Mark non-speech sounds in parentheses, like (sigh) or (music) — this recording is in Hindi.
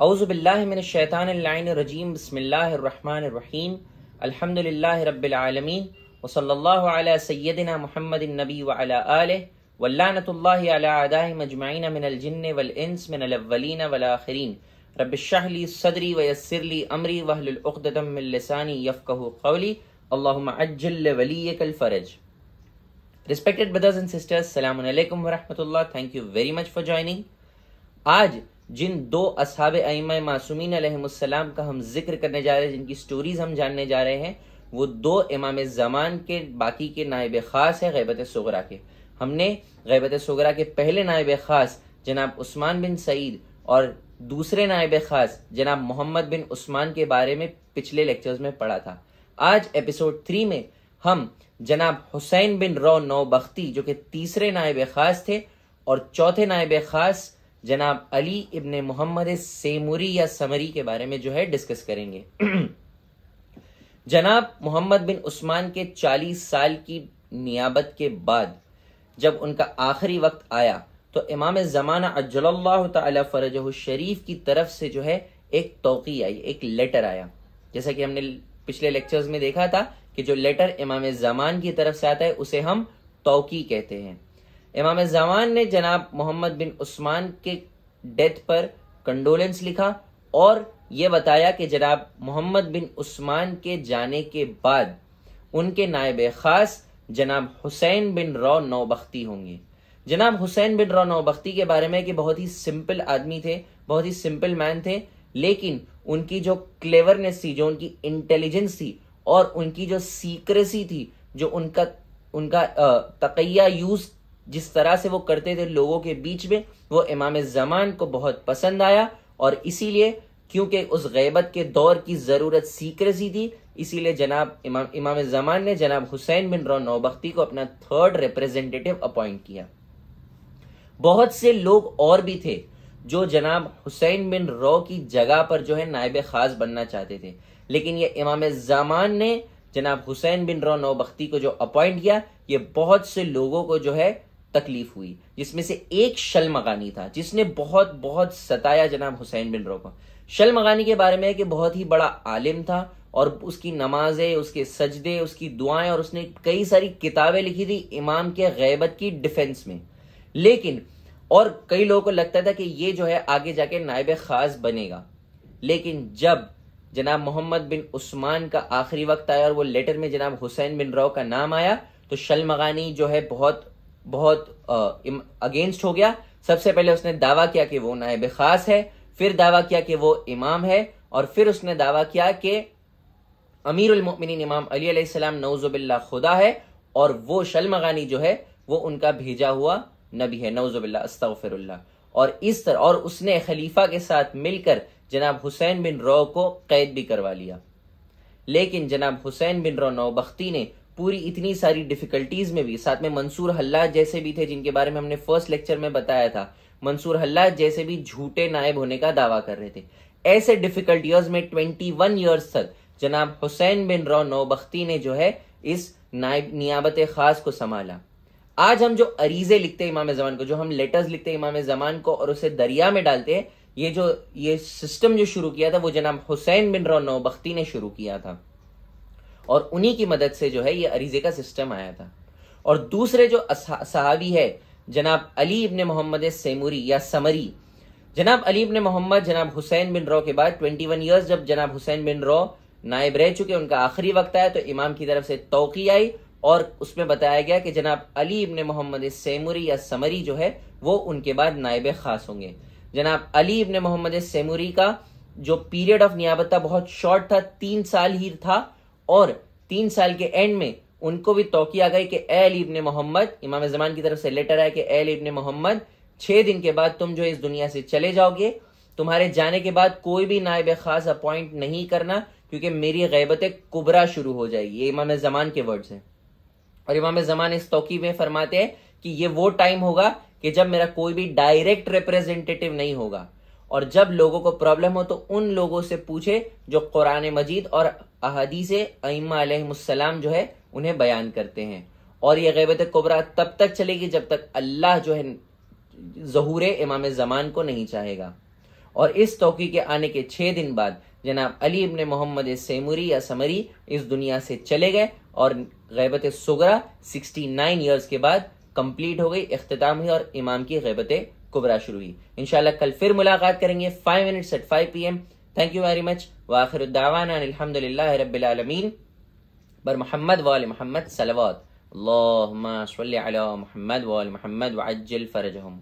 أعوذ بالله من الشيطان اللعين الرجيم بسم الله الرحمن الرحيم الحمد لله رب العالمين وصلى الله على سيدنا محمد النبي وعلى آله واللعنة الله على عدائه مجمعین من الجن والانس من الأولين والآخرين رب الشح لي صدري ويسر لي أمري وحل العقدة من لساني يفقه قولي اللهم عجل لوليك الفرج Respected brothers and sisters, Assalamu alaikum wa rahmatullah. Thank you very much for joining. Aaj जिन दो असहाब अम मासूमिन का हम जिक्र करने जा रहे हैं जिनकी स्टोरीज हम जानने जा रहे हैं वो दो इमाम ज़मान के बाकी के नायब ख़ास है गैबत सगरा के हमने गैबत सगरा के पहले नायब ख़ास जनाब उस्मान बिन सईद और दूसरे नायब ख़ास जनाब मोहम्मद बिन उस्मान के बारे में पिछले लेक्चर्स में पढ़ा था आज एपिसोड थ्री में हम जनाब हुसैन बिन रौ नौ बख्ती जो कि तीसरे नायब ख़ास थे और चौथे नायब ख़ास जनाब अली इब्न मोहम्मद सेमुरी या समरी के बारे में जो है डिस्कस करेंगे (clears throat) जनाब मोहम्मद बिन उस्मान के 40 साल की नियाबत के बाद जब उनका आखिरी वक्त आया तो इमाम ज़माना अजल्ला फरज शरीफ की तरफ से जो है एक तोकी आई एक लेटर आया जैसा कि हमने पिछले लेक्चर्स में देखा था कि जो लेटर इमाम ज़मान की तरफ से आता है उसे हम तोकी कहते हैं इमाम जवान ने जनाब मोहम्मद बिन उस्मान के डेथ पर कंडोलेंस लिखा और ये बताया कि जनाब मोहम्मद बिन उस्मान के जाने के बाद उनके नायब ख़ास जनाब हुसैन बिन रौ नौबख्ती होंगे जनाब हुसैन बिन रौ नौबख्ती के बारे में कि बहुत ही सिंपल आदमी थे बहुत ही सिंपल मैन थे लेकिन उनकी जो क्लेवरनेस थी जो उनकी इंटेलिजेंस थी और उनकी जो सीक्रेसी थी जो उनका उनका तकैया यूज़ जिस तरह से वो करते थे लोगों के बीच में वो इमाम ज़मान को बहुत पसंद आया और इसीलिए क्योंकि उस गैबत के दौर की ज़रूरत सीक्रेसी थी इसीलिए जनाब इमाम इमाम ज़मान ने जनाब हुसैन बिन रो नौबख्ती को अपना थर्ड रिप्रेजेंटेटिव अपॉइंट किया बहुत से लोग और भी थे जो जनाब हुसैन बिन रो की जगह पर जो है नायब खास बनना चाहते थे लेकिन ये इमाम ज़मान ने जनाब हुसैन बिन रो नौबख्ती को जो अपॉइंट किया ये बहुत से लोगों को जो है तकलीफ हुई जिसमें से एक शलमगानी था जिसने बहुत बहुत सताया जनाब हुसैन बिन रो शलमगानी के बारे में कि बहुत ही बड़ा आलिम था और उसकी नमाजें उसके सजदे उसकी दुआएं और उसने कई सारी किताबें लिखी थी इमाम के गैबत की डिफेंस में लेकिन और कई लोगों को लगता था कि ये जो है आगे जाके नायब खास बनेगा लेकिन जब जनाब मोहम्मद बिन उस्मान का आखिरी वक्त आया और वो लेटर में जनाब हुसैन बिन राव का नाम आया तो शलमगानी जो है बहुत बहुत अगेंस्ट हो गया सबसे पहले उसने दावा किया कि वो नायब खास है फिर दावा किया कि वो इमाम है और फिर उसने दावा किया कि अमीर उलमिन इमाम अली सलाम नवजुबिल्ला खुदा है और वो शलमगानी जो है वो उनका भेजा हुआ नबी है नवजुबिल्ला अस्तफ़िरल्ला और इस तरह और उसने खलीफा के साथ मिलकर जनाब हुसैन बिन रो को कैद भी करवा लिया लेकिन जनाब हुसैन बिन रो नौबख्ती ने पूरी इतनी सारी डिफिकल्टीज में भी साथ में मंसूर हल्ला जैसे भी थे जिनके बारे में हमने फर्स्ट लेक्चर में बताया था मंसूर हल्ला जैसे भी झूठे नायब होने का दावा कर रहे थे ऐसे डिफिकल्ट ईयर्स में 21 ईयर्स तक जनाब हुसैन बिन रौ नौबख्ती ने जो है इस नायब नियाबत खास को संभाला आज हम जो अरीजे लिखते हैं इमाम जमान को जो हम लेटर्स लिखते हैं इमाम जमान को और उसे दरिया में डालते हैं ये जो ये सिस्टम जो शुरू किया था वो जनाब हुसैन बिन रौ नौबख्ती ने शुरू किया था और उन्हीं की मदद से जो है ये अरीजे का सिस्टम आया था और दूसरे जो सहावी है जनाब अली इब्ने मोहम्मद सेमुरी या समरी जनाब अली इब्ने मोहम्मद जनाब हुसैन बिन रॉ के बाद 21 इयर्स जब जनाब हुसैन बिन रॉ नायब रह चुके उनका आखिरी वक्त आया तो इमाम की तरफ से तोकी आई और उसमें बताया गया कि जनाब अली इबन मोहम्मद सेमुरी या समरी जो है वो उनके बाद नायब खास होंगे जनाब अली इबन मोहम्मद सेमुरी का जो पीरियड ऑफ नियाबत था बहुत शॉर्ट था तीन साल ही था और तीन साल के एंड में उनको भी तोकी आ गई कि एल इबन मोहम्मद इमाम जमान की तरफ से लेटर आया कि एल इबन मोहम्मद छह दिन के बाद तुम जो इस दुनिया से चले जाओगे तुम्हारे जाने के बाद कोई भी नायब खास अपॉइंट नहीं करना क्योंकि मेरी गैबत कुबरा शुरू हो जाएगी ये इमाम जमान के वर्ड्स हैं और इमाम जमान इस तोकी में फरमाते हैं कि ये वो टाइम होगा कि जब मेरा कोई भी डायरेक्ट रिप्रेजेंटेटिव नहीं होगा और जब लोगों को प्रॉब्लम हो तो उन लोगों से पूछे जो कुरान मजीद और अहदीस अम्मा जो है उन्हें बयान करते हैं और यह गैबत कुबरा तब तक चलेगी जब तक अल्लाह जो है जहूर इमाम जमान को नहीं चाहेगा और इस तोकी के आने के छः दिन बाद जनाब अली इबन मोहम्मद सैमरी या समरी इस दुनिया से चले गए और गैबत सगरा 69 ईयर्स के बाद कंप्लीट हो गई अख्ताम हुई और इमाम की गैबत कुबरा शुरू हुई इनशाला कल फिर मुलाकात करेंगे five minutes at five P M thank you very much वाखिर अलहमदिल्ला रबालमीन बर मोहम्मद वाल मोहम्मद सलवात महमद वाल महमद वजल फ़रजहम